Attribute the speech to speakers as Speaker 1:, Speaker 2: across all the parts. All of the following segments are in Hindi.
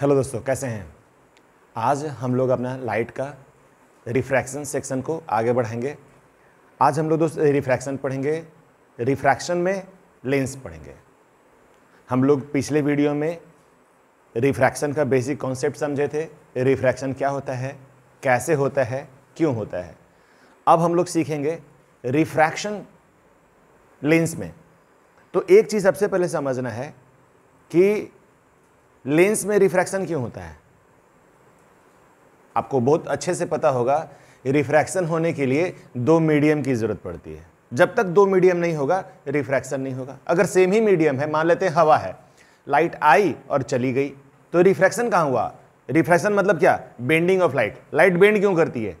Speaker 1: हेलो दोस्तों कैसे हैं आज हम लोग अपना लाइट का रिफ्रैक्शन सेक्शन को आगे बढ़ाएंगे आज हम लोग दोस्त रिफ्रैक्शन पढ़ेंगे रिफ्रैक्शन में लेंस पढ़ेंगे हम लोग पिछले वीडियो में रिफ्रैक्शन का बेसिक कॉन्सेप्ट समझे थे रिफ्रैक्शन क्या होता है कैसे होता है क्यों होता है अब हम लोग सीखेंगे रिफ्रैक्शन लेंस में तो एक चीज़ सबसे पहले समझना है कि लेंस में रिफ्रैक्शन क्यों होता है आपको बहुत अच्छे से पता होगा रिफ्रैक्शन होने के लिए दो मीडियम की ज़रूरत पड़ती है जब तक दो मीडियम नहीं होगा रिफ्रैक्शन नहीं होगा अगर सेम ही मीडियम है मान लेते हैं हवा है लाइट आई और चली गई तो रिफ्रैक्शन कहाँ हुआ रिफ्रैक्शन मतलब क्या bending of light light bend क्यों करती है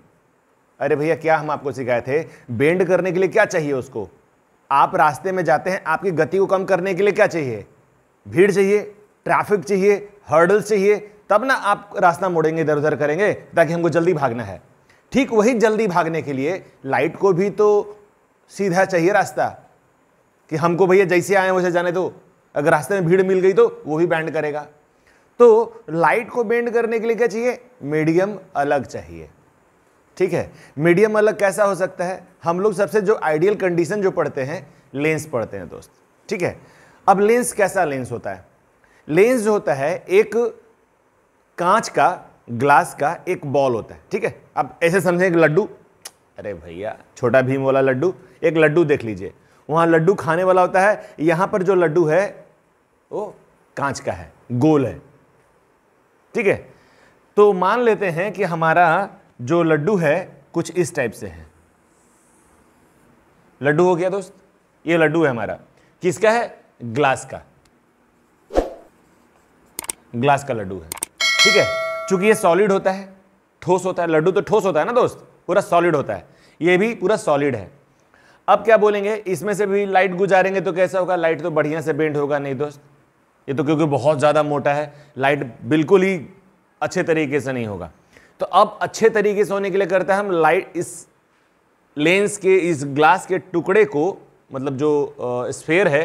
Speaker 1: अरे भैया क्या हम आपको सिखाए थे बेंड करने के लिए क्या चाहिए उसको आप रास्ते में जाते हैं आपकी गति को कम करने के लिए क्या चाहिए भीड़ चाहिए ट्रैफिक चाहिए हर्डल चाहिए तब ना आप रास्ता मोड़ेंगे इधर उधर करेंगे ताकि हमको जल्दी भागना है ठीक वही जल्दी भागने के लिए लाइट को भी तो सीधा चाहिए रास्ता कि हमको भैया जैसे आए वैसे जाने दो अगर रास्ते में भीड़ मिल गई तो वो भी बैंड करेगा तो लाइट को बेंड करने के लिए क्या चाहिए मीडियम अलग चाहिए ठीक है मीडियम अलग कैसा हो सकता है हम लोग सबसे जो आइडियल कंडीशन जो पढ़ते हैं लेंस पढ़ते हैं दोस्त ठीक है अब लेंस कैसा लेंस होता है लेंस जो होता है एक कांच का ग्लास का एक बॉल होता है ठीक है अब ऐसे समझें एक लड्डू अरे भैया छोटा भीम वाला लड्डू एक लड्डू देख लीजिए वहाँ लड्डू खाने वाला होता है यहाँ पर जो लड्डू है वो कांच का है गोल है ठीक है तो मान लेते हैं कि हमारा जो लड्डू है कुछ इस टाइप से है लड्डू हो गया दोस्त ये लड्डू है हमारा किसका है ग्लास का ग्लास का लड्डू है ठीक है चूंकि ये सॉलिड होता है ठोस होता है लड्डू तो ठोस होता है ना दोस्त पूरा सॉलिड होता है ये भी पूरा सॉलिड है अब क्या बोलेंगे इसमें से भी लाइट गुजारेंगे तो कैसा होगा लाइट तो बढ़िया से बेंड होगा नहीं दोस्त ये तो क्योंकि बहुत ज़्यादा मोटा है लाइट बिल्कुल ही अच्छे तरीके से नहीं होगा तो अब अच्छे तरीके से होने के लिए करते हैं हम लाइट इस लेंस के इस ग्लास के टुकड़े को मतलब जो स्फेयर है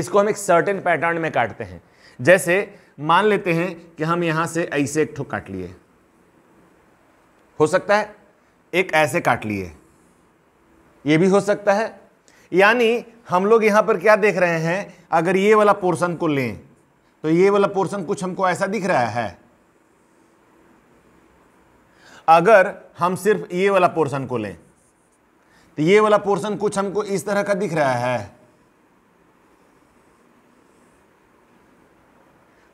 Speaker 1: इसको हम एक सर्टेन पैटर्न में काटते हैं जैसे मान लेते हैं कि हम यहां से ऐसे एक ठुक काट लिए हो सकता है एक ऐसे काट लिए ये भी हो सकता है यानी हम लोग यहां पर क्या देख रहे हैं अगर ये वाला पोर्शन को लें तो ये वाला पोर्शन कुछ हमको ऐसा दिख रहा है अगर हम सिर्फ ये वाला पोर्शन को लें तो ये वाला पोर्शन कुछ हमको इस तरह का दिख रहा है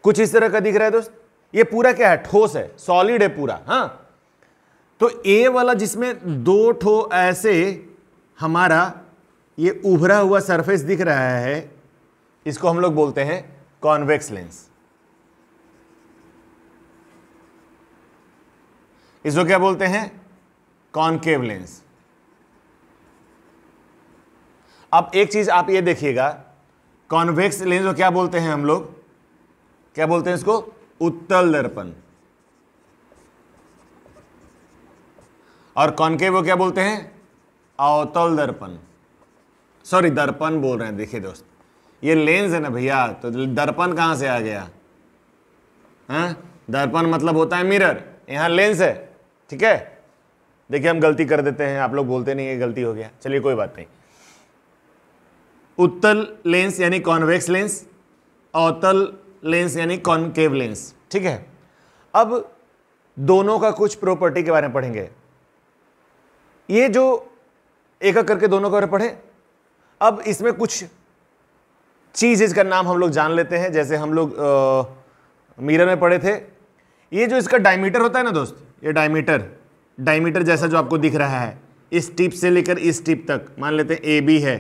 Speaker 1: कुछ इस तरह का दिख रहा है दोस्त ये पूरा क्या है ठोस है सॉलिड है पूरा हाँ तो ए वाला जिसमें दो ठो ऐसे हमारा ये उभरा हुआ सरफेस दिख रहा है इसको हम लोग बोलते हैं कॉन्वेक्स लेंस इसको क्या बोलते हैं कॉन्केव लेंस अब एक चीज आप ये देखिएगा कॉन्वेक्स लेंस को क्या बोलते हैं हम लोग क्या बोलते हैं इसको उत्तल दर्पण और कॉन्केव को क्या बोलते हैं अवतल दर्पण सॉरी दर्पण बोल रहे हैं देखिए दोस्त ये लेंस है ना भैया तो दर्पण कहां से आ गया हाँ दर्पण मतलब होता है मिरर यहां लेंस है ठीक है देखिए हम गलती कर देते हैं आप लोग बोलते नहीं है गलती हो गया चलिए कोई बात नहीं उत्तल लेंस यानी कॉन्वेक्स लेंस अवतल लेंस यानी कॉन्केव लेंस ठीक है अब दोनों का कुछ प्रॉपर्टी के बारे में पढ़ेंगे ये जो एक एक करके दोनों के बारे में पढ़े अब इसमें कुछ चीज़ का नाम हम लोग जान लेते हैं जैसे हम लोग मिरर में पढ़े थे ये जो इसका डायमीटर होता है ना दोस्त ये डायमीटर डायमीटर जैसा जो आपको दिख रहा है इस टिप से लेकर इस टिप तक मान लेते हैं ए बी है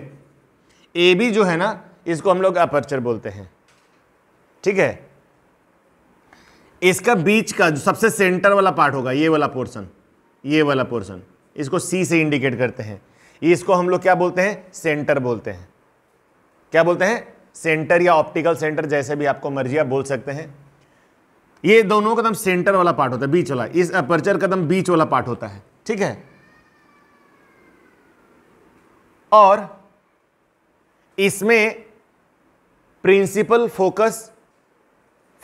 Speaker 1: ए बी जो है ना इसको हम लोग अपर्चर बोलते हैं ठीक है इसका बीच का जो सबसे सेंटर वाला पार्ट होगा ये वाला पोर्सन ये वाला पोर्सन इसको सी से इंडिकेट करते हैं इसको हम लोग क्या बोलते हैं सेंटर बोलते हैं क्या बोलते हैं सेंटर या ऑप्टिकल सेंटर जैसे भी आपको मर्जी आप बोल सकते हैं ये दोनों कदम सेंटर वाला पार्ट होता है बीच वाला इस अपर्चर कदम बीच वाला पार्ट होता है ठीक है और इसमें principal focus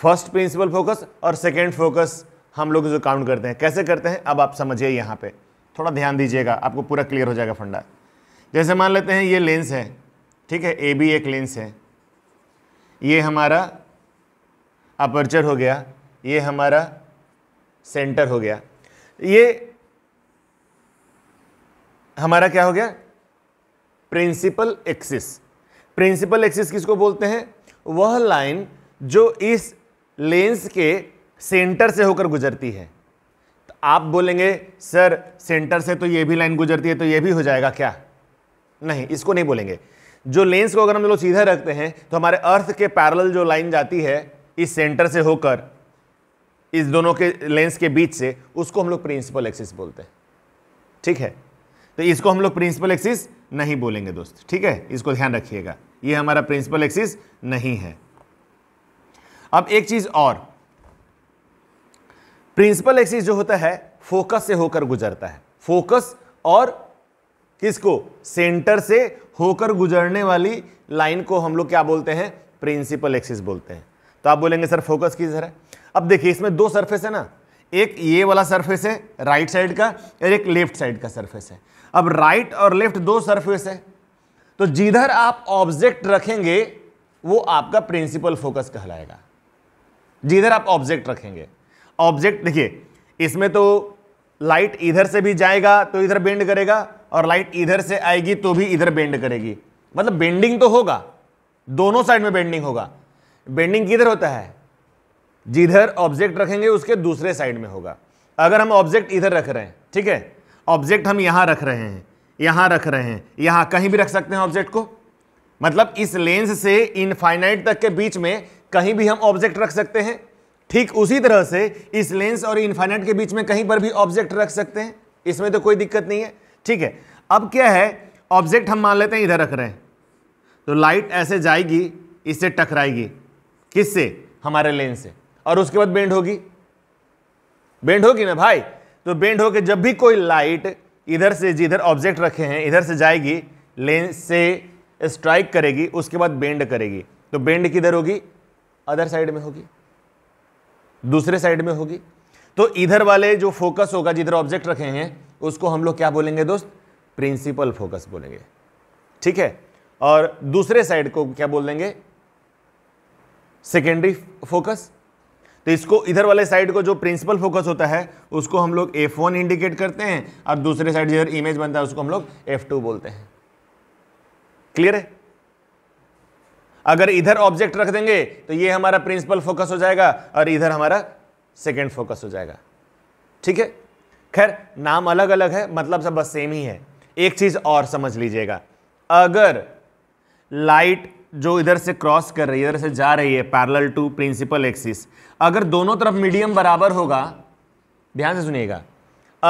Speaker 1: first principal focus और सेकेंड फोकस हम लोग जो काउंट करते हैं कैसे करते हैं अब आप समझिए यहाँ पे थोड़ा ध्यान दीजिएगा आपको पूरा क्लियर हो जाएगा फंडा जैसे मान लेते हैं ये लेंस है ठीक है ए बी एक लेंस है ये हमारा अपर्चर हो गया ये हमारा सेंटर हो गया ये हमारा क्या हो गया प्रिंसिपल एक्सिस प्रिंसिपल एक्सिस किसको बोलते हैं वह लाइन जो इस लेंस के सेंटर से होकर गुजरती है तो आप बोलेंगे सर सेंटर से तो ये भी लाइन गुजरती है तो ये भी हो जाएगा क्या नहीं इसको नहीं बोलेंगे जो लेंस को अगर हम लोग सीधा रखते हैं तो हमारे अर्थ के पैरल जो लाइन जाती है इस सेंटर से होकर इस दोनों के लेंस के बीच से उसको हम लोग प्रिंसिपल एक्सिस बोलते हैं ठीक है तो इसको हम लोग प्रिंसिपल एक्सिस नहीं बोलेंगे दोस्त ठीक है इसको ध्यान रखिएगा ये हमारा प्रिंसिपल एक्सिस नहीं है अब एक चीज़ और प्रिंसिपल एक्सिस जो होता है फोकस से होकर गुजरता है फोकस और किसको सेंटर से होकर गुजरने वाली लाइन को हम लोग क्या बोलते हैं प्रिंसिपल एक्सिस बोलते हैं तो आप बोलेंगे सर फोकस की है अब देखिए इसमें दो सरफेस है ना एक ये वाला सरफेस है राइट साइड का और एक लेफ्ट साइड का सरफेस है अब राइट और लेफ्ट दो सरफेस है तो जिधर आप ऑब्जेक्ट रखेंगे वो आपका प्रिंसिपल फोकस कहलाएगा जिधर आप ऑब्जेक्ट रखेंगे ऑब्जेक्ट देखिए इसमें तो लाइट इधर से भी जाएगा तो इधर बेंड करेगा और लाइट इधर से आएगी तो भी इधर बेंड करेगी मतलब बेंडिंग तो होगा दोनों साइड में बेंडिंग होगा बेंडिंग किधर होता है जिधर ऑब्जेक्ट रखेंगे उसके दूसरे साइड में होगा अगर हम ऑब्जेक्ट इधर रख रहे हैं ठीक है ऑब्जेक्ट हम यहां रख रहे हैं यहां रख रहे हैं यहां कहीं भी रख सकते हैं ऑब्जेक्ट को मतलब इस लेंस से इनफाइनाइट तक के बीच में कहीं भी हम ऑब्जेक्ट रख सकते हैं ठीक उसी तरह से इस लेंस और इन्फाइनाइट के बीच में कहीं पर भी ऑब्जेक्ट रख सकते हैं इसमें तो कोई दिक्कत नहीं है ठीक है अब क्या है ऑब्जेक्ट हम मान लेते हैं इधर रख रहे हैं तो लाइट ऐसे जाएगी इससे टकराएगी किससे हमारे लेंस से और उसके बाद बेंड होगी बेंड होगी ना भाई तो बेंड होकर जब भी कोई लाइट इधर से जिधर ऑब्जेक्ट रखे हैं इधर से जाएगी लेंस से स्ट्राइक करेगी उसके बाद बेंड करेगी तो बेंड किधर होगी अदर साइड में होगी दूसरे साइड में होगी तो इधर वाले जो फोकस होगा जिधर ऑब्जेक्ट रखे हैं उसको हम लोग क्या बोलेंगे दोस्त प्रिंसिपल फोकस बोलेंगे ठीक है और दूसरे साइड को क्या बोल देंगे सेकेंडरी फोकस तो इसको इधर वाले साइड को जो प्रिंसिपल फोकस होता है उसको हम लोग F1 इंडिकेट करते हैं और दूसरे साइड जिधर इमेज बनता है उसको हम लोग F2 बोलते हैं क्लियर है अगर इधर ऑब्जेक्ट रख देंगे तो ये हमारा प्रिंसिपल फोकस हो जाएगा और इधर हमारा सेकेंड फोकस हो जाएगा ठीक है खैर नाम अलग अलग है मतलब सब बस सेम ही है एक चीज़ और समझ लीजिएगा अगर लाइट जो इधर से क्रॉस कर रही है इधर से जा रही है पैरेलल टू प्रिंसिपल एक्सिस अगर दोनों तरफ मीडियम बराबर होगा ध्यान से सुनिएगा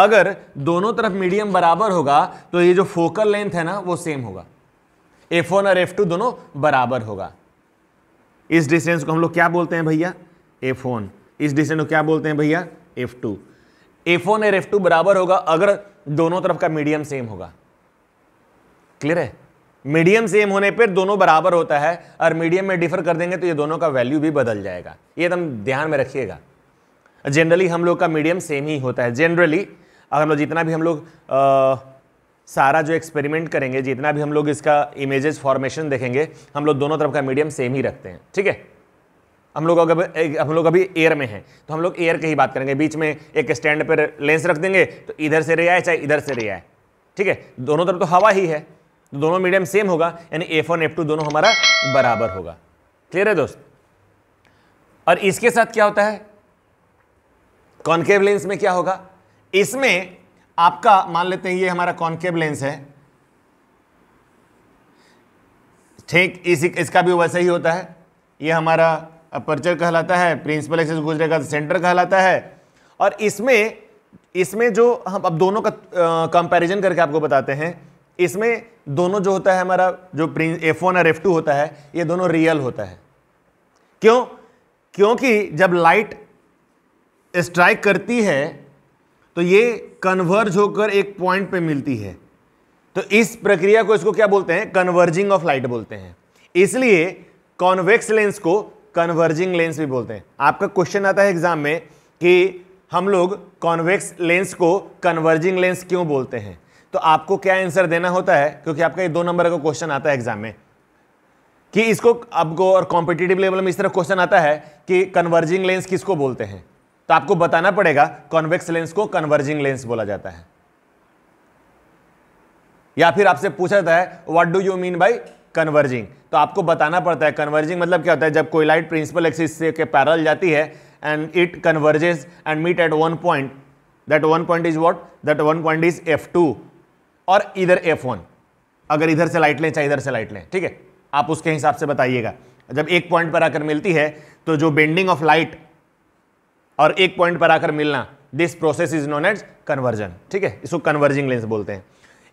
Speaker 1: अगर दोनों तरफ मीडियम बराबर होगा तो ये जो फोकल लेंथ है ना वो सेम होगा एफ वन और एफ टू दोनों बराबर होगा इस डिस्टेंस को हम लोग क्या बोलते हैं भैया एफ वन इस डिस्टेंस को क्या बोलते हैं भैया एफ टू एफ वन और एफ टू बराबर होगा अगर दोनों तरफ का मीडियम सेम होगा क्लियर है मीडियम सेम होने पर दोनों बराबर होता है और मीडियम में डिफर कर देंगे तो ये दोनों का वैल्यू भी बदल जाएगा ये एकदम तो ध्यान में रखिएगा जनरली हम लोग का मीडियम सेम ही होता है जनरली अगर हम लोग जितना भी हम लोग सारा जो एक्सपेरिमेंट करेंगे जितना भी हम लोग इसका इमेजेस फॉर्मेशन देखेंगे हम लोग दोनों तरफ का मीडियम सेम ही रखते हैं ठीक है हम लोग अगर हम लोग अभी एयर में हैं तो हम लोग एयर की ही बात करेंगे बीच में एक स्टैंड पर लेंस रख देंगे तो इधर से रे आए चाहे इधर से रे आए ठीक है दोनों तरफ तो हवा ही है तो दोनों मीडियम सेम होगा यानी एफ वन एफ टू दोनों हमारा बराबर होगा क्लियर है दोस्त और इसके साथ क्या होता है कॉन्केव लेंस में क्या होगा इसमें आपका मान लेते हैं ये हमारा कॉन्केब लेंस है ठीक इसी इसका भी वैसा ही होता है ये हमारा अपर्चर कहलाता है प्रिंसिपल एक्सेस गुजरेगा सेंटर तो कहलाता है और इसमें इसमें जो हम अब दोनों का कंपैरिजन करके आपको बताते हैं इसमें दोनों जो होता है हमारा जो एफ वन और एफ टू होता है ये दोनों रियल होता है क्यों क्योंकि जब लाइट स्ट्राइक करती है तो ये कन्वर्ज होकर एक पॉइंट पे मिलती है तो इस प्रक्रिया को इसको क्या बोलते हैं कन्वर्जिंग ऑफ लाइट बोलते हैं इसलिए कॉन्वेक्स लेंस को कन्वर्जिंग लेंस भी बोलते हैं आपका क्वेश्चन आता है एग्जाम में कि हम लोग कॉन्वेक्स लेंस को कन्वर्जिंग लेंस क्यों बोलते हैं तो आपको क्या आंसर देना होता है क्योंकि आपका ये दो नंबर का क्वेश्चन आता है एग्जाम में कि इसको आपको और कॉम्पिटेटिव लेवल में इस तरह क्वेश्चन आता है कि कन्वर्जिंग लेंस किसको बोलते हैं तो आपको बताना पड़ेगा कॉन्वेक्स लेंस को कन्वर्जिंग लेंस बोला जाता है या फिर आपसे पूछा जाता है what do you mean by converging तो आपको बताना पड़ता है कन्वर्जिंग मतलब क्या होता है जब कोई लाइट प्रिंसिपल एक्सिस से के पैरल जाती है and it converges and meet at one point that one point is what that one point is F two और इधर एफ वन अगर इधर से लाइट लें चाहे इधर से लाइट लें ठीक है आप उसके हिसाब से बताइएगा जब एक पॉइंट पर आकर मिलती है तो जो बेंडिंग ऑफ लाइट और एक पॉइंट पर आकर मिलना this process is known as convergence ठीक है इसको कन्वर्जिंग लेंस बोलते हैं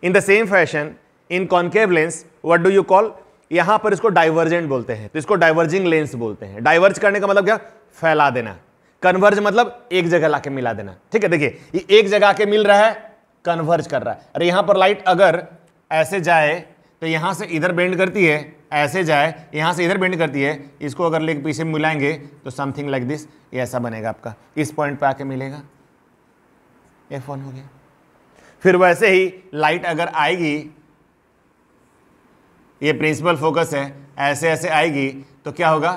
Speaker 1: in the same fashion in concave lens what do you call यहां पर इसको डाइवर्जेंट बोलते हैं तो इसको डाइवर्जिंग लेंस बोलते हैं डाइवर्ज करने का मतलब क्या फैला देना कन्वर्ज मतलब एक जगह लाके मिला देना ठीक है देखिए ये एक जगह आके मिल रहा है कन्वर्ज कर रहा है अरे यहां पर लाइट अगर ऐसे जाए तो यहाँ से इधर बेंड करती है ऐसे जाए यहाँ से इधर बेंड करती है इसको अगर लेग पीछे मिलाएंगे तो समथिंग लाइक दिस ये ऐसा बनेगा आपका इस पॉइंट पर आके मिलेगा ये फोन हो गया फिर वैसे ही लाइट अगर आएगी ये प्रिंसिपल फोकस है ऐसे ऐसे आएगी तो क्या होगा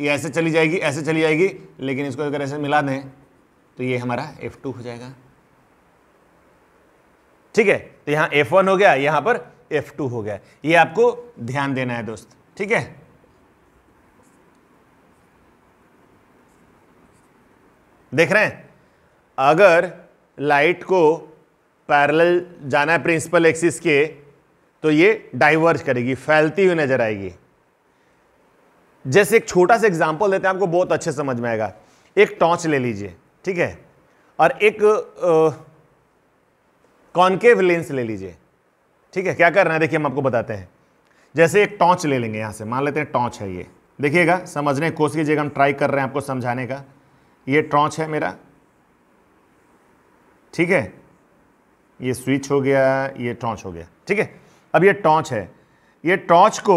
Speaker 1: ये ऐसे चली जाएगी ऐसे चली जाएगी लेकिन इसको अगर ऐसे मिला दें तो ये हमारा F2 हो जाएगा ठीक है तो यहाँ F1 हो गया यहाँ पर एफ टू हो गया ये आपको ध्यान देना है दोस्त ठीक है देख रहे हैं अगर लाइट को पैरेलल जाना है प्रिंसिपल एक्सिस के तो ये डाइवर्ज करेगी फैलती हुई नजर आएगी जैसे एक छोटा सा एग्जांपल देते हैं आपको बहुत अच्छे समझ में आएगा एक टॉर्च ले लीजिए ठीक है और एक कॉन्केव लेंस ले लीजिए ठीक है क्या कर रहे हैं देखिए हम आपको बताते हैं जैसे एक टॉर्च ले लेंगे यहाँ से मान लेते हैं टॉर्च है ये देखिएगा समझने की कोशिश कीजिएगा हम ट्राई कर रहे हैं आपको समझाने का ये टॉर्च है मेरा ठीक है ये स्विच हो गया ये टॉर्च हो गया ठीक है अब ये टॉर्च है ये टॉर्च को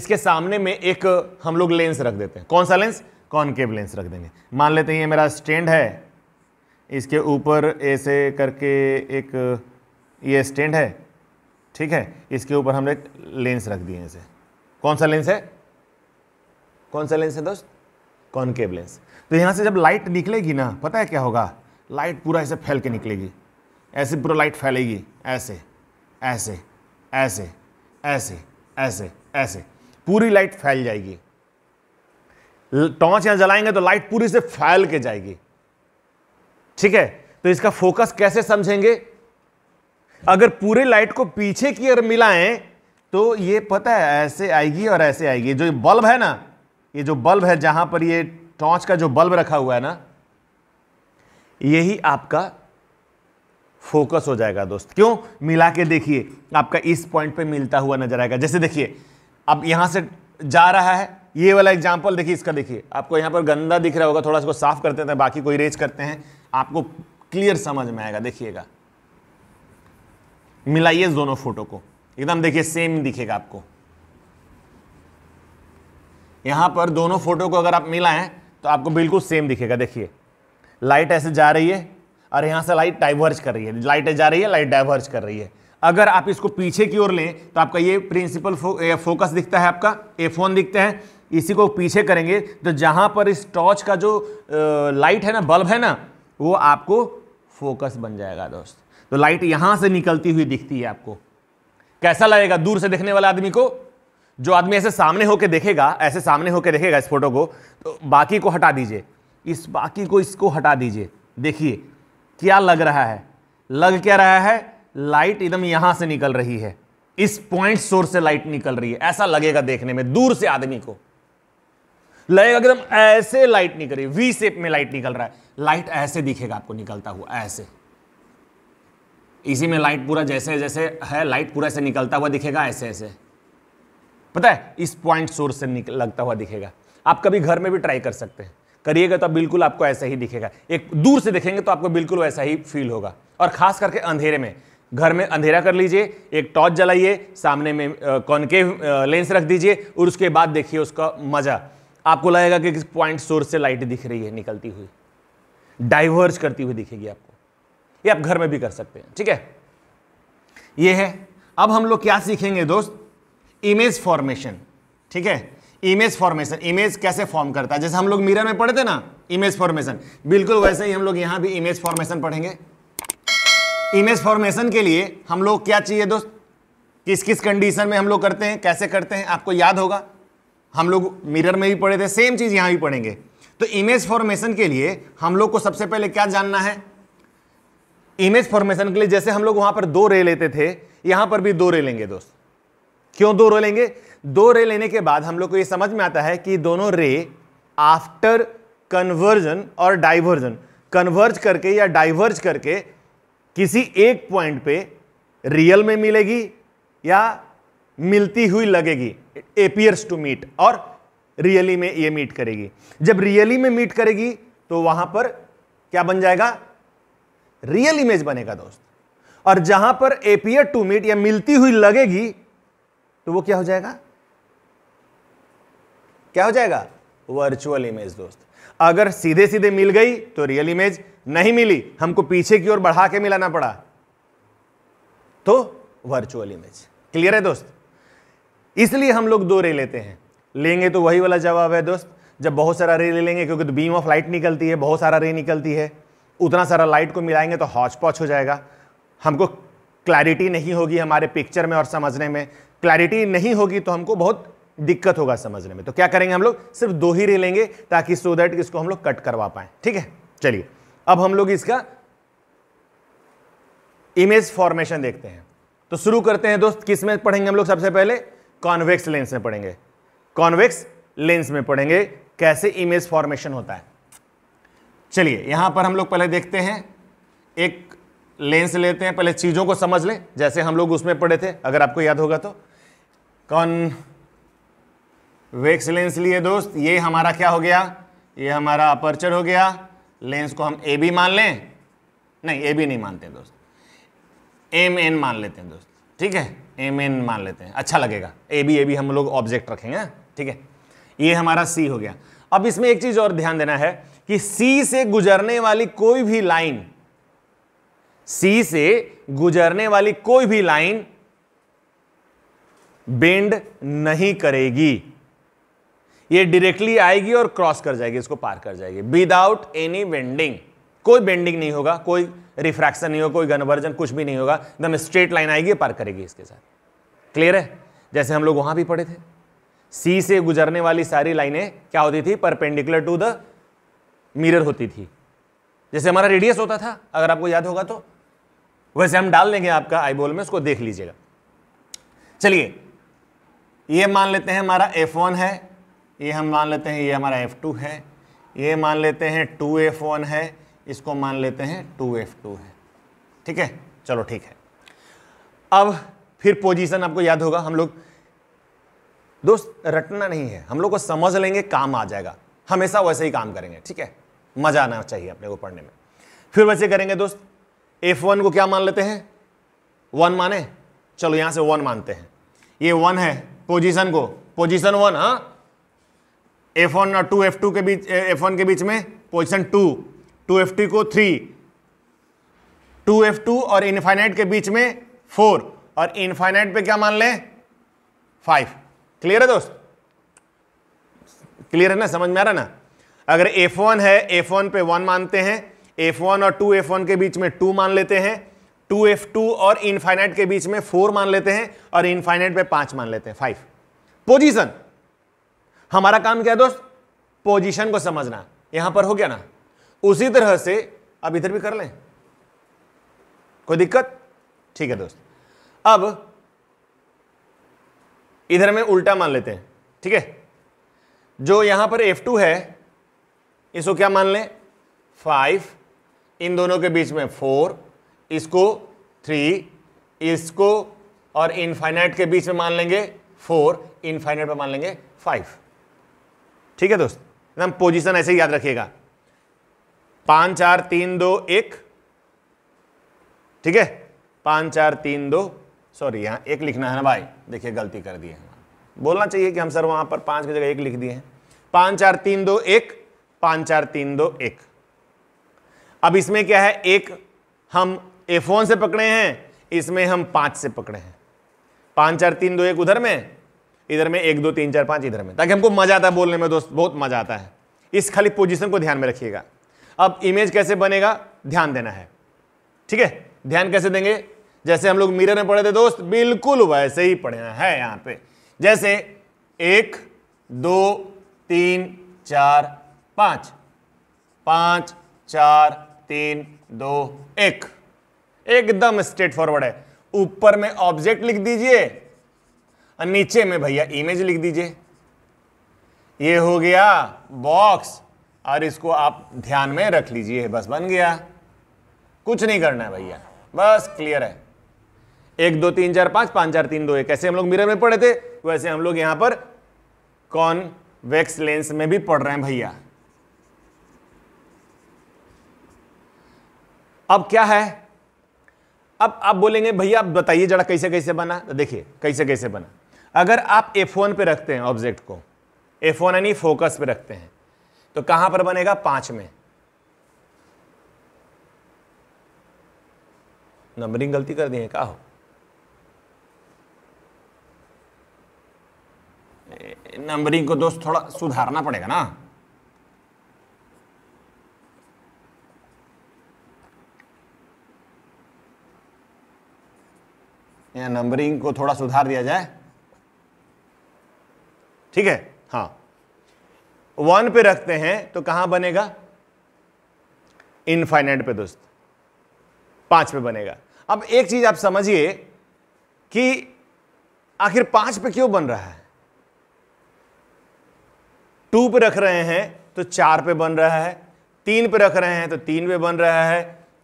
Speaker 1: इसके सामने में एक हम लोग लेंस रख देते हैं कौन सा लेंस कॉनकेव लेंस रख देंगे मान लेते हैं ये मेरा स्टैंड है इसके ऊपर ऐसे करके एक ये स्टैंड है ठीक है इसके ऊपर हमने लेंस रख दिए इसे कौन सा लेंस है कौन सा लेंस है दोस्त कॉनकेव लेंस तो यहाँ से जब लाइट निकलेगी ना पता है क्या होगा लाइट पूरा ऐसे फैल के निकलेगी ऐसे पूरा लाइट फैलेगी ऐसे ऐसे ऐसे ऐसे ऐसे ऐसे पूरी लाइट फैल जाएगी टॉर्च यहां जलाएंगे तो लाइट पूरी से फैल के जाएगी ठीक है तो इसका फोकस कैसे समझेंगे अगर पूरे लाइट को पीछे की ओर मिलाएं तो ये पता है ऐसे आएगी और ऐसे आएगी जो बल्ब है ना ये जो बल्ब है जहां पर ये टॉर्च का जो बल्ब रखा हुआ है ना यही आपका फोकस हो जाएगा दोस्त क्यों मिला के देखिए आपका इस पॉइंट पे मिलता हुआ नजर आएगा जैसे देखिए अब यहां से जा रहा है ये वाला एग्जाम्पल देखिए इसका देखिए आपको यहां पर गंदा दिख रहा होगा थोड़ा सा साफ करते हैं बाकी कोई रेज करते हैं आपको क्लियर समझ में आएगा देखिएगा मिलाइए दोनों फोटो को एकदम देखिए सेम दिखेगा आपको यहाँ पर दोनों फोटो को अगर आप मिलाएं तो आपको बिल्कुल सेम दिखेगा देखिए लाइट ऐसे जा रही है और यहाँ से लाइट डाइवर्ज कर रही है लाइट जा रही है लाइट डाइवर्ज कर रही है अगर आप इसको पीछे की ओर लें तो आपका ये प्रिंसिपल फो, फोकस दिखता है आपका ए फोन दिखते हैं इसी को पीछे करेंगे तो जहाँ पर इस टॉर्च का जो लाइट है ना बल्ब है ना वो आपको फोकस बन जाएगा दोस्त तो लाइट यहां से निकलती हुई दिखती है आपको कैसा लगेगा दूर से देखने वाला आदमी को जो आदमी ऐसे सामने होके देखेगा ऐसे सामने होके देखेगा इस फोटो को तो बाकी को हटा दीजिए इस बाकी को इसको हटा दीजिए देखिए क्या लग रहा है लग क्या रहा है लाइट एकदम यहां से निकल रही है इस पॉइंट सोर्स से लाइट निकल रही है ऐसा लगेगा देखने में दूर से आदमी को लगेगा एकदम ऐसे लाइट निकल रही है वी शेप में लाइट निकल रहा है लाइट ऐसे दिखेगा आपको निकलता हुआ ऐसे इसी में लाइट पूरा जैसे जैसे है लाइट पूरा ऐसे निकलता हुआ दिखेगा ऐसे ऐसे पता है इस पॉइंट सोर्स से निकल लगता हुआ दिखेगा आप कभी घर में भी ट्राई कर सकते हैं करिएगा तो बिल्कुल आपको ऐसा ही दिखेगा एक दूर से देखेंगे तो आपको बिल्कुल वैसा ही फील होगा और खास करके अंधेरे में घर में अंधेरा कर लीजिए एक टॉर्च जलाइए सामने में कॉनकेव लेंस रख दीजिए और उसके बाद देखिए उसका मज़ा आपको लगेगा कि किस पॉइंट सोर्स से लाइट दिख रही है निकलती हुई डाइवर्ज करती हुई दिखेगी आपको ये आप घर में भी कर सकते हैं ठीक है ये है अब हम लोग क्या सीखेंगे दोस्त इमेज फॉर्मेशन ठीक है इमेज फॉर्मेशन इमेज कैसे फॉर्म करता है जैसे हम लोग मीरा में पढ़े थे ना इमेज फॉर्मेशन बिल्कुल वैसे ही हम लोग यहां भी इमेज फॉर्मेशन पढ़ेंगे इमेज फॉर्मेशन के लिए हम लोग क्या चाहिए दोस्त किस किस कंडीशन में हम लोग करते हैं कैसे करते हैं आपको याद होगा हम लोग मिरर में भी पढ़े थे सेम चीज़ यहां भी पढ़ेंगे तो इमेज फॉर्मेशन के लिए हम लोग को सबसे पहले क्या जानना है इमेज फॉर्मेशन के लिए जैसे हम लोग वहां पर दो रे लेते थे यहां पर भी दो रे लेंगे दोस्त क्यों दो रे लेंगे दो रे लेने के बाद हम लोग को यह समझ में आता है कि दोनों रे आफ्टर कन्वर्जन और डाइवर्जन कन्वर्ज करके या डाइवर्ज करके किसी एक पॉइंट पे रियल में मिलेगी या मिलती हुई लगेगी एपियर्स टू मीट और रियली में ये मीट करेगी जब रियली में मीट करेगी तो वहां पर क्या बन जाएगा रियल इमेज बनेगा दोस्त और जहां पर एपियर टू मीट या मिलती हुई लगेगी तो वो क्या हो जाएगा क्या हो जाएगा वर्चुअल इमेज दोस्त अगर सीधे सीधे मिल गई तो रियल इमेज नहीं मिली हमको पीछे की ओर बढ़ा के मिलाना पड़ा तो वर्चुअल इमेज क्लियर है दोस्त इसलिए हम लोग दो रे लेते हैं लेंगे तो वही वाला जवाब है दोस्त जब बहुत सारा रे ले लेंगे क्योंकि तो बीम ऑफ लाइट निकलती है बहुत सारा रे निकलती है उतना सारा लाइट को मिलाएंगे तो हॉच पॉच हो जाएगा हमको क्लैरिटी नहीं होगी हमारे पिक्चर में और समझने में क्लैरिटी नहीं होगी तो हमको बहुत दिक्कत होगा समझने में तो क्या करेंगे हम लोग सिर्फ दो ही रे लेंगे ताकि सो दैट इसको हम लोग कट करवा पाए ठीक है चलिए अब हम लोग इसका इमेज फॉर्मेशन देखते हैं तो शुरू करते हैं दोस्त किस में पढ़ेंगे हम लोग सबसे पहले कॉन्वेक्स लेंस में पढ़ेंगे कॉन्वेक्स लेंस में पढ़ेंगे कैसे इमेज फॉर्मेशन होता है चलिए यहां पर हम लोग पहले देखते हैं एक लेंस लेते हैं पहले चीज़ों को समझ ले जैसे हम लोग उसमें पढ़े थे अगर आपको याद होगा तो कौन वेक्स लेंस लिए दोस्त ये हमारा क्या हो गया ये हमारा अपर्चर हो गया लेंस को हम ए बी मान लें नहीं ए बी नहीं मानते दोस्त एम एन मान लेते हैं दोस्त ठीक है एम एन मान लेते हैं अच्छा लगेगा ए बी ए बी हम लोग ऑब्जेक्ट रखेंगे हाँ, ठीक है ये हमारा सी हो गया अब इसमें एक चीज़ और ध्यान देना है कि सी से गुजरने वाली कोई भी लाइन सी से गुजरने वाली कोई भी लाइन बेंड नहीं करेगी ये डायरेक्टली आएगी और क्रॉस कर जाएगी इसको पार कर जाएगी विदाउट एनी बेंडिंग कोई बेंडिंग नहीं होगा कोई रिफ्रैक्शन नहीं होगा कोई गनवर्जन कुछ भी नहीं होगा एकदम स्ट्रेट लाइन आएगी पार करेगी इसके साथ क्लियर है जैसे हम लोग वहां भी पढ़े थे सी से गुजरने वाली सारी लाइनें क्या होती थी परपेंडिकुलर टू द मिरर होती थी जैसे हमारा रेडियस होता था अगर आपको याद होगा तो वैसे हम डाल देंगे आपका आईबॉल में उसको देख लीजिएगा चलिए ये मान लेते हैं हमारा F1 है ये हम मान लेते हैं ये हमारा F2 है ये मान लेते हैं 2F1 है इसको मान लेते हैं 2F2 है ठीक है चलो ठीक है अब फिर पोजीशन आपको याद होगा हम लोग दोस्त रटना नहीं है हम लोग को समझ लेंगे काम आ जाएगा हमेशा वैसे ही काम करेंगे ठीक है मज़ा आना चाहिए अपने को पढ़ने में फिर वैसे करेंगे दोस्त एफ वन को क्या मान लेते हैं वन माने चलो यहां से वन मानते हैं ये वन है पोजीशन को पोजीशन वन हा एफ वन और टू एफ टू के बीच एफ वन के बीच में position two two F two को थ्री टू एफ टू और इनफाइनाइट के बीच में फोर और इनफाइनाइट पे क्या मान लें फाइव क्लियर है दोस्त क्लियर है ना समझ में आ रहा ना अगर F1 है F1 पे 1 मानते हैं F1 और 2F1 के बीच में 2 मान लेते हैं 2F2 और इनफाइनाइट के बीच में 4 मान लेते हैं और इनफाइनाइट पे 5 मान लेते हैं 5 पोजीशन हमारा काम क्या है दोस्त पोजीशन को समझना यहां पर हो गया ना उसी तरह से अब इधर भी कर लें कोई दिक्कत ठीक है दोस्त अब इधर में उल्टा मान लेते हैं ठीक है जो यहां पर F2 है इसको क्या मान लें फाइव इन दोनों के बीच में फोर इसको थ्री इसको और इनफाइनाइट के बीच में मान लेंगे फोर इनफाइनाइट पर मान लेंगे फाइव ठीक है दोस्त एकदम पोजीशन ऐसे ही याद रखिएगा पांच चार तीन दो एक ठीक है पाँच चार तीन दो सॉरी यहां एक लिखना है ना भाई देखिए गलती कर दी है बोलना चाहिए कि हम सर वहां पर पांच की जगह एक लिख दिए हैं पाँच चार तीन दो एक पाँच चार तीन दो एक अब इसमें क्या है एक हम एफ वन से पकड़े हैं इसमें हम पाँच से पकड़े हैं पाँच चार तीन दो एक उधर में इधर में एक दो तीन चार पाँच इधर में ताकि हमको मजा आता है बोलने में दोस्त बहुत मजा आता है इस खाली पोजिशन को ध्यान में रखिएगा अब इमेज कैसे बनेगा ध्यान देना है ठीक है ध्यान कैसे देंगे जैसे हम लोग मिरर में पढ़े थे दोस्त बिल्कुल वैसे ही पढ़ना है यहां पे जैसे एक दो तीन चार पांच पांच चार तीन दो एक एकदम स्ट्रेट फॉरवर्ड है ऊपर में ऑब्जेक्ट लिख दीजिए और नीचे में भैया इमेज लिख दीजिए ये हो गया बॉक्स और इसको आप ध्यान में रख लीजिए बस बन गया कुछ नहीं करना है भैया बस क्लियर है एक दो तीन चार पांच पांच चार तीन दो एक ऐसे हम लोग मिरर में पढ़े थे वैसे हम लोग यहां पर कॉन वैक्स लेंस में भी पढ़ रहे हैं भैया अब क्या है अब आप बोलेंगे भैया आप बताइए जरा कैसे कैसे बना तो देखिए कैसे कैसे बना अगर आप एफ वन पे रखते हैं ऑब्जेक्ट को एफ वन यानी फोकस पे रखते हैं तो कहां पर बनेगा पांच में नंबरिंग गलती कर दी है क्या हो नंबरिंग को दोस्त थोड़ा सुधारना पड़ेगा ना या नंबरिंग को थोड़ा सुधार दिया जाए ठीक है हाँ वन पे रखते हैं तो कहां बनेगा इनफाइनाइट पे दोस्त पांच पे बनेगा अब एक चीज आप समझिए कि आखिर पांच पे क्यों बन रहा है टू पे रख रहे हैं तो चार पे बन रहा है तीन पे रख रहे हैं तो तीन पे बन रहा है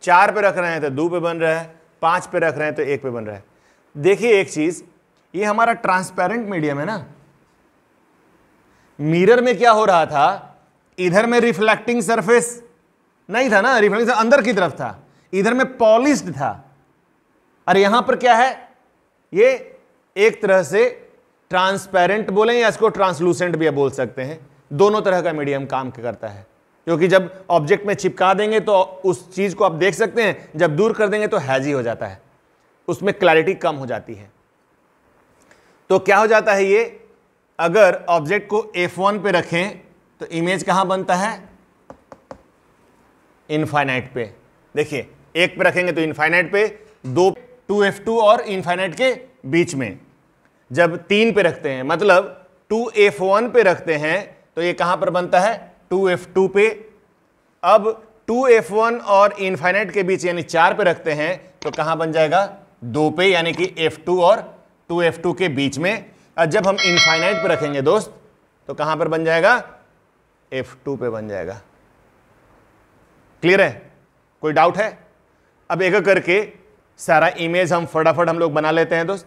Speaker 1: चार पे रख रहे हैं तो दो पे बन रहा है पांच पे रख रहे हैं तो एक पे बन रहा है देखिए एक चीज ये हमारा ट्रांसपेरेंट मीडियम है ना मिरर में क्या हो रहा था इधर में रिफ्लेक्टिंग सरफेस नहीं था ना रिफ्लेक्टिंग अंदर की तरफ था इधर में पॉलिश्ड था और यहां पर क्या है ये एक तरह से ट्रांसपेरेंट बोले या इसको ट्रांसलूसेंट भी बोल सकते हैं दोनों तरह का मीडियम काम करता है क्योंकि जब ऑब्जेक्ट में चिपका देंगे तो उस चीज को आप देख सकते हैं जब दूर कर देंगे तो हैजी हो जाता है उसमें क्लैरिटी कम हो जाती है तो क्या हो जाता है ये अगर ऑब्जेक्ट को एफ वन पे रखें तो इमेज कहां बनता है इनफाइनाइट पे देखिए एक पे रखेंगे तो इनफाइनाइट पे दो टू एफ टू और इनफाइनाइट के बीच में जब तीन पे रखते हैं मतलब टू एफ वन पे रखते हैं तो ये कहां पर बनता है टू एफ टू पे अब टू एफ वन और इनफाइनाइट के बीच यानी चार पे रखते हैं तो कहां बन जाएगा दो पे यानी कि F2 और 2F2 के बीच में जब हम इनफाइनाइट पे रखेंगे दोस्त तो कहाँ पर बन जाएगा F2 पे बन जाएगा क्लियर है कोई डाउट है अब एक करके सारा इमेज हम फटाफट हम लोग बना लेते हैं दोस्त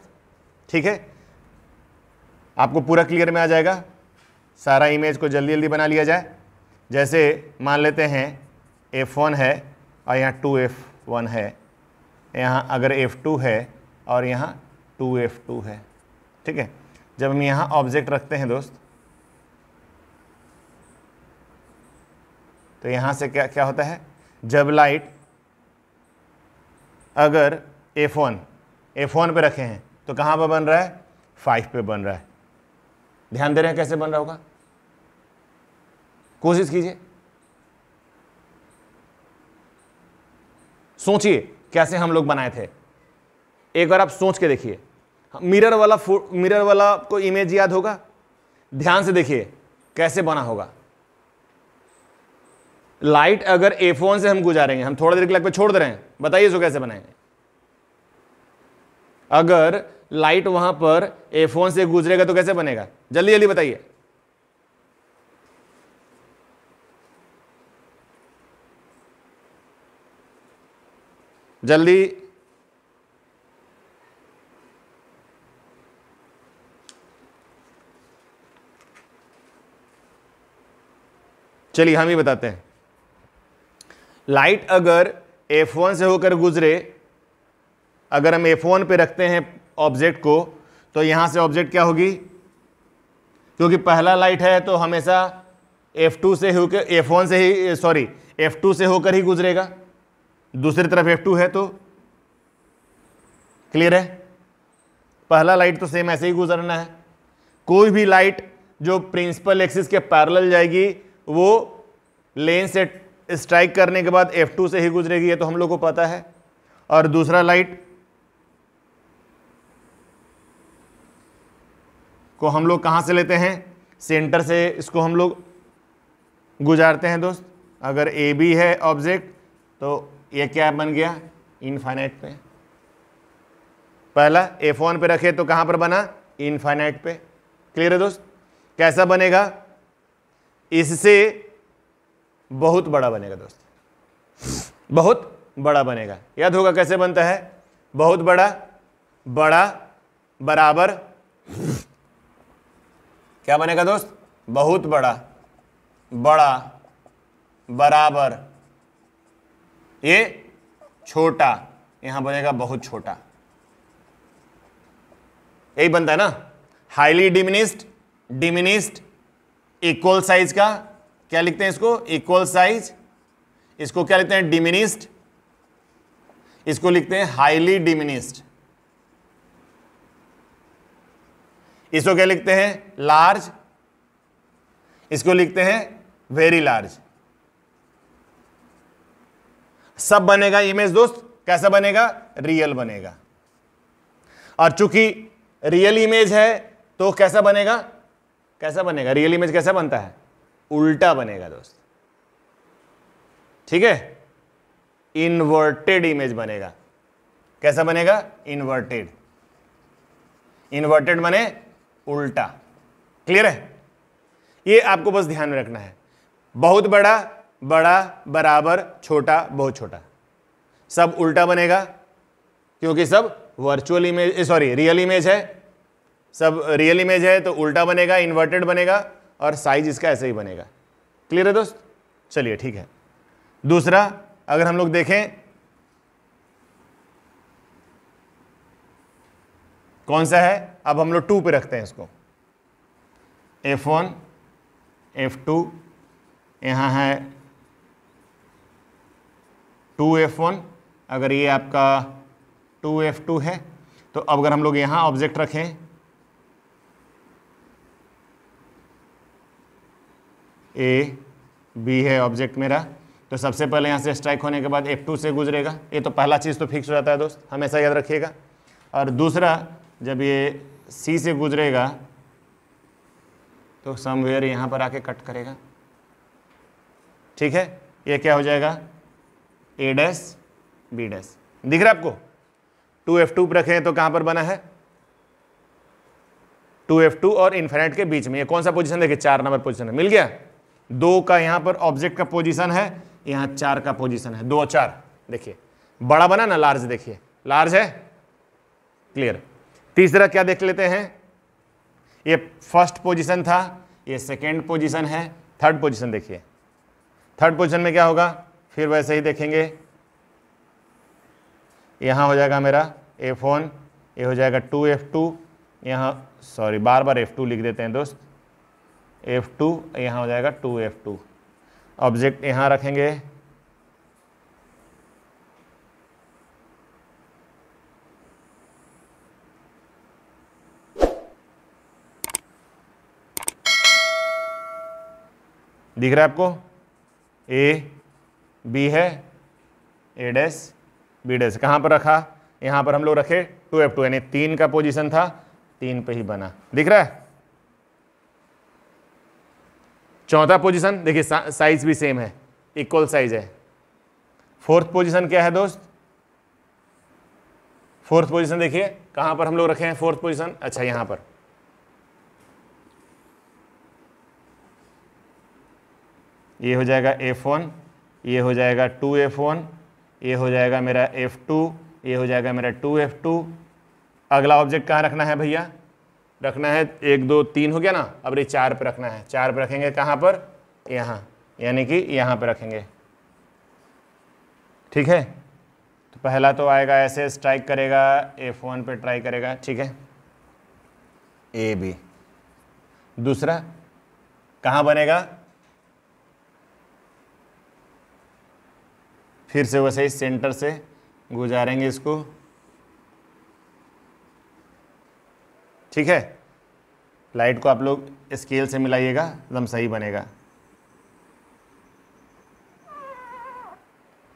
Speaker 1: ठीक है आपको पूरा क्लियर में आ जाएगा सारा इमेज को जल्दी जल्दी बना लिया जाए जैसे मान लेते हैं F1 है और यहाँ 2F1 है यहाँ अगर F2 है और यहाँ 2F2 है ठीक है जब हम यहाँ ऑब्जेक्ट रखते हैं दोस्त तो यहाँ से क्या क्या होता है जब लाइट अगर F1 F1 पे रखे हैं तो कहाँ पर बन रहा है फाइव पे बन रहा है ध्यान दे रहे हैं कैसे बन रहा होगा कोशिश कीजिए सोचिए कैसे हम लोग बनाए थे एक बार आप सोच के देखिए मिरर वाला मिरर वाला आपको इमेज याद होगा ध्यान से देखिए कैसे बना होगा लाइट अगर ए फोन से हम गुजारेंगे हम थोड़ा देर के लग पे छोड़ दे रहे हैं बताइए इसको कैसे बनाएंगे अगर लाइट वहां पर ए फोन से गुजरेगा तो कैसे बनेगा जल्दी जल्दी बताइए जल्दी चलिए हम ही बताते हैं लाइट अगर F1 से होकर गुजरे अगर हम F1 पे रखते हैं ऑब्जेक्ट को तो यहां से ऑब्जेक्ट क्या होगी क्योंकि पहला लाइट है तो हमेशा F2 से होकर F1 से ही सॉरी F2 से होकर ही गुजरेगा दूसरी तरफ एफ टू है तो क्लियर है पहला लाइट तो सेम ऐसे ही गुजरना है कोई भी लाइट जो प्रिंसिपल एक्सिस के पैरेलल जाएगी वो लेन से स्ट्राइक करने के बाद F2 से ही गुजरेगी ये तो हम लोग को पता है और दूसरा लाइट को हम लोग कहाँ से लेते हैं सेंटर से इसको हम लोग गुजारते हैं दोस्त अगर ए बी है ऑब्जेक्ट तो ये क्या बन गया इनफाइनाइट पे पहला ए फोन पे रखे तो कहां पर बना इनफाइनाइट पे क्लियर है दोस्त कैसा बनेगा इससे बहुत बड़ा बनेगा दोस्त बहुत बड़ा बनेगा याद होगा कैसे बनता है बहुत बड़ा बड़ा बराबर क्या बनेगा दोस्त बहुत बड़ा बड़ा बराबर ये छोटा यहां बनेगा बहुत छोटा यही बनता है ना highly diminished diminished equal size का क्या लिखते हैं इसको इक्वल साइज इसको क्या लिखते हैं डिमिनिस्ड इसको लिखते हैं हाईली डिमिनिस्ड इसको क्या लिखते हैं लार्ज इसको लिखते हैं वेरी लार्ज सब बनेगा इमेज दोस्त कैसा बनेगा रियल बनेगा और चूंकि रियल इमेज है तो कैसा बनेगा कैसा बनेगा रियल इमेज कैसा बनता है उल्टा बनेगा दोस्त ठीक है इन्वर्टेड इमेज बनेगा कैसा बनेगा इन्वर्टेड इन्वर्टेड बने उल्टा क्लियर है ये आपको बस ध्यान में रखना है बहुत बड़ा बड़ा बराबर छोटा बहुत छोटा सब उल्टा बनेगा क्योंकि सब virtual image sorry real image है सब रियल इमेज है तो उल्टा बनेगा इन्वर्टेड बनेगा और साइज इसका ऐसे ही बनेगा क्लियर है दोस्त चलिए ठीक है दूसरा अगर हम लोग देखें कौन सा है अब हम लोग टू पे रखते हैं इसको एफ वन एफ टू यहाँ है टू एफ वन अगर ये आपका टू एफ टू है तो अब अगर हम लोग यहाँ ऑब्जेक्ट रखें ए बी है ऑब्जेक्ट मेरा तो सबसे पहले यहाँ से स्ट्राइक होने के बाद एफ टू से गुजरेगा ये तो पहला चीज़ तो फिक्स हो जाता है दोस्त हमेशा याद रखिएगा और दूसरा जब ये सी से गुजरेगा तो समवेयर यहाँ पर आके कट करेगा ठीक है ये क्या हो जाएगा ए डैस बी डैस दिख रहा है आपको टू एफ टू रखें तो कहां पर बना है टू एफ टू और इन्फेनेट के बीच में ये कौन सा पोजीशन देखिए चार नंबर पोजीशन है मिल गया दो का यहां पर ऑब्जेक्ट का पोजीशन है यहां चार का पोजीशन है दो और चार देखिए बड़ा बना ना लार्ज देखिए लार्ज है क्लियर तीसरा क्या देख लेते हैं ये फर्स्ट पोजीशन था ये सेकेंड पोजिशन है थर्ड पोजिशन देखिए थर्ड पोजिशन में क्या होगा फिर वैसे ही देखेंगे यहाँ हो जाएगा मेरा एफ वन ये हो जाएगा टू एफ टू यहाँ सॉरी बार बार एफ टू लिख देते हैं दोस्त एफ टू यहाँ हो जाएगा टू एफ टू ऑब्जेक्ट यहाँ रखेंगे दिख रहा है आपको ए बी है ए डैस बी डैस कहाँ पर रखा यहाँ पर हम लोग रखे टू एफ टू यानी तीन का पोजीशन था तीन पे ही बना दिख रहा है चौथा पोजीशन देखिए सा, साइज भी सेम है इक्वल साइज है फोर्थ पोजीशन क्या है दोस्त फोर्थ पोजीशन देखिए कहाँ पर हम लोग रखे हैं फोर्थ पोजीशन अच्छा यहाँ पर ये हो जाएगा एफ वन ये हो जाएगा टू एफ वन ये हो जाएगा मेरा एफ टू ये हो जाएगा मेरा टू एफ टू अगला ऑब्जेक्ट कहाँ रखना है भैया रखना है एक दो तीन हो गया ना अब ये चार पर रखना है चार पर रखेंगे कहाँ पर यहाँ यानी कि यहाँ पर रखेंगे ठीक है तो पहला तो आएगा ऐसे स्ट्राइक करेगा एफ वन पर ट्राई करेगा ठीक है ए बी दूसरा कहाँ बनेगा फिर से वैसे ही सेंटर से गुजारेंगे इसको ठीक है लाइट को आप लोग स्केल से मिलाइएगा एकदम सही बनेगा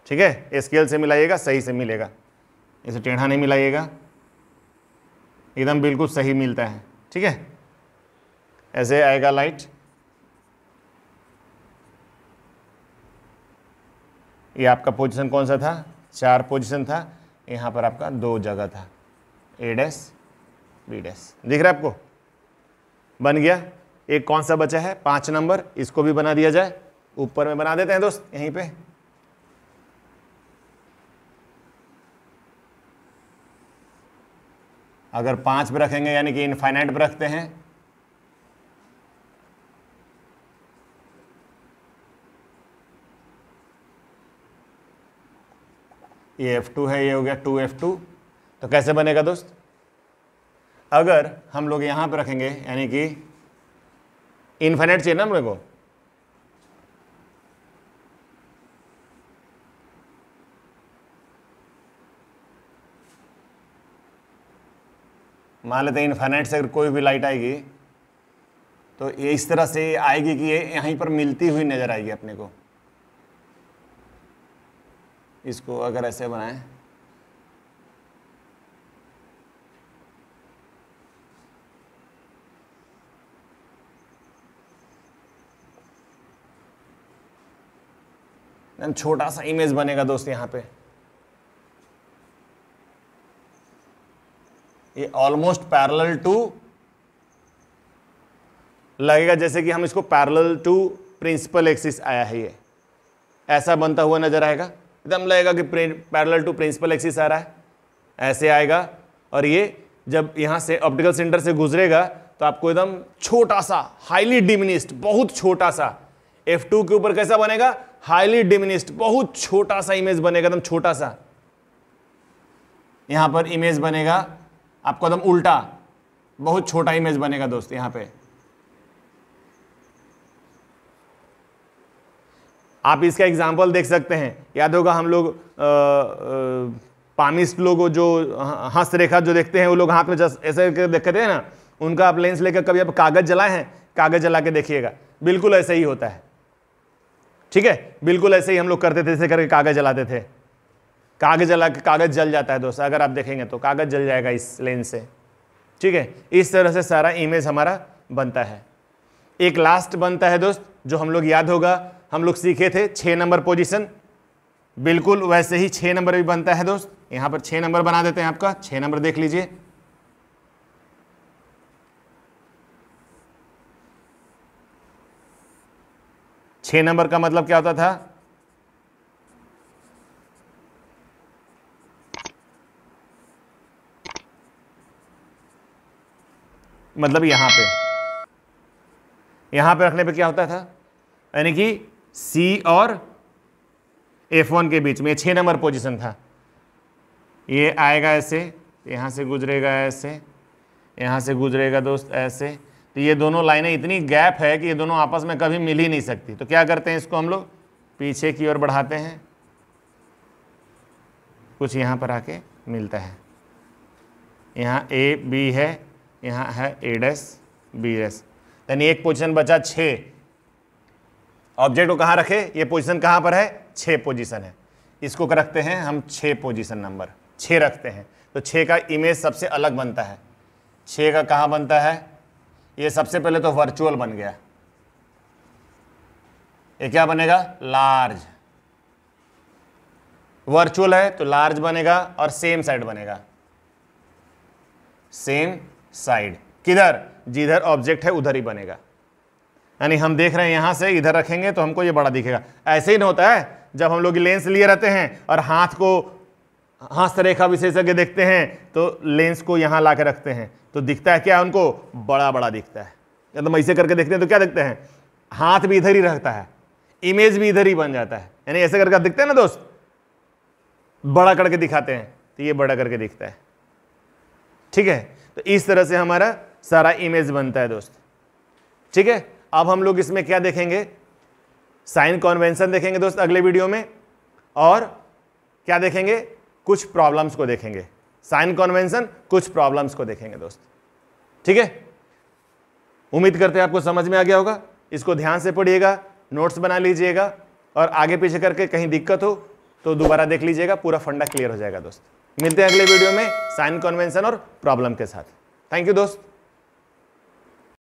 Speaker 1: ठीक है स्केल से मिलाइएगा सही से मिलेगा इसे टेढ़ा नहीं मिलाइएगा एकदम बिल्कुल सही मिलता है ठीक है ऐसे आएगा लाइट ये आपका पोजीशन कौन सा था चार पोजीशन था यहाँ पर आपका दो जगह था ए डैस बी डैस दिख रहा है आपको बन गया एक कौन सा बचा है पांच नंबर इसको भी बना दिया जाए ऊपर में बना देते हैं दोस्त यहीं पे अगर पांच पे रखेंगे यानी कि इनफाइनाइट पर रखते हैं ये F2 है ये हो गया 2F2 तो कैसे बनेगा दोस्त अगर हम लोग यहाँ पर रखेंगे यानी कि इन्फाइनाइट चाहिए ना हम लोग मान लेते हैं इन्फाइनाइट से अगर कोई भी लाइट आएगी तो ये इस तरह से आएगी कि ये यहीं पर मिलती हुई नज़र आएगी अपने को इसको अगर ऐसे बनाएं छोटा सा इमेज बनेगा दोस्त यहां पे ये ऑलमोस्ट पैरेलल टू लगेगा जैसे कि हम इसको पैरेलल टू प्रिंसिपल एक्सिस आया है ये ऐसा बनता हुआ नजर आएगा एकदम तो लगेगा कि पैरेलल टू प्रिंसिपल एक्सिस आ रहा है ऐसे आएगा और ये जब यहाँ से ऑप्टिकल सेंटर से गुजरेगा तो आपको एकदम छोटा सा हाईली डिमिनिस्ट बहुत छोटा सा F2 के ऊपर कैसा बनेगा हाईली डिमिनिस्ट बहुत छोटा सा इमेज बनेगा एकदम छोटा सा यहाँ पर इमेज बनेगा आपको एकदम उल्टा बहुत छोटा इमेज बनेगा दोस्त यहाँ पे आप इसका एग्जाम्पल देख सकते हैं याद होगा हम लोग पामिस्ट लोग जो हस्तरेखा रेखा जो देखते हैं वो लोग हाथ में जस ऐसे देखते हैं ना उनका आप लेंस लेकर कभी आप कागज़ जलाए हैं कागज़ जला के देखिएगा बिल्कुल ऐसे ही होता है ठीक है बिल्कुल ऐसे ही हम लोग करते थे ऐसे करके कागज़ जलाते थे कागज़ जला के कागज़ जल जाता है दोस्त अगर आप देखेंगे तो कागज़ जल जाएगा इस लेंस से ठीक है इस तरह से सारा इमेज हमारा बनता है एक लास्ट बनता है दोस्त जो हम लोग याद होगा हम लोग सीखे थे छः नंबर पोजीशन बिल्कुल वैसे ही छः नंबर भी बनता है दोस्त यहाँ पर छः नंबर बना देते हैं आपका छः नंबर देख लीजिए छः नंबर का मतलब क्या होता था मतलब यहां पे यहां पे रखने पे क्या होता था यानी कि सी और एफ वन के बीच में छः नंबर पोजीशन था ये आएगा ऐसे यहाँ से गुजरेगा ऐसे यहाँ से गुजरेगा दोस्त ऐसे तो ये दोनों लाइनें इतनी गैप है कि ये दोनों आपस में कभी मिल ही नहीं सकती तो क्या करते हैं इसको हम लोग पीछे की ओर बढ़ाते हैं कुछ यहाँ पर आके मिलता है यहाँ ए बी है यहाँ है ए डस बी डस यानी एक पोजिशन बचा छः ऑब्जेक्ट को कहाँ रखे ये पोजीशन कहाँ पर है छः पोजीशन है इसको रखते हैं हम छः पोजीशन नंबर छः रखते हैं तो छः का इमेज सबसे अलग बनता है छः का कहाँ बनता है ये सबसे पहले तो वर्चुअल बन गया ये क्या बनेगा लार्ज वर्चुअल है तो लार्ज बनेगा और सेम साइड बनेगा सेम साइड किधर जिधर ऑब्जेक्ट है उधर ही बनेगा यानी हम देख रहे हैं यहाँ से इधर रखेंगे तो हमको ये बड़ा दिखेगा ऐसे ही ना होता है जब हम लोग लेंस लिए रहते हैं और हाथ को हाथ रेखा विशेषज्ञ देखते हैं तो लेंस को यहाँ ला रखते हैं तो दिखता है क्या उनको बड़ा बड़ा दिखता है एकदम मतलब तो ऐसे करके देखते हैं तो क्या देखते हैं हाथ भी इधर ही रहता है इमेज भी इधर ही बन जाता है यानी ऐसे करके दिखते हैं ना दोस्त बड़ा करके दिखाते हैं तो ये बड़ा करके दिखता है ठीक है तो इस तरह से हमारा सारा इमेज बनता है दोस्त ठीक है अब हम लोग इसमें क्या देखेंगे साइन कॉन्वेंशन देखेंगे दोस्त अगले वीडियो में और क्या देखेंगे कुछ प्रॉब्लम्स को देखेंगे साइन कॉन्वेंशन कुछ प्रॉब्लम्स को देखेंगे दोस्त ठीक है उम्मीद करते हैं आपको समझ में आ गया होगा इसको ध्यान से पढ़िएगा नोट्स बना लीजिएगा और आगे पीछे करके कहीं दिक्कत हो तो दोबारा देख लीजिएगा पूरा फंडा क्लियर हो जाएगा दोस्त मिलते हैं अगले वीडियो में साइन कॉन्वेंशन और प्रॉब्लम के साथ थैंक यू दोस्त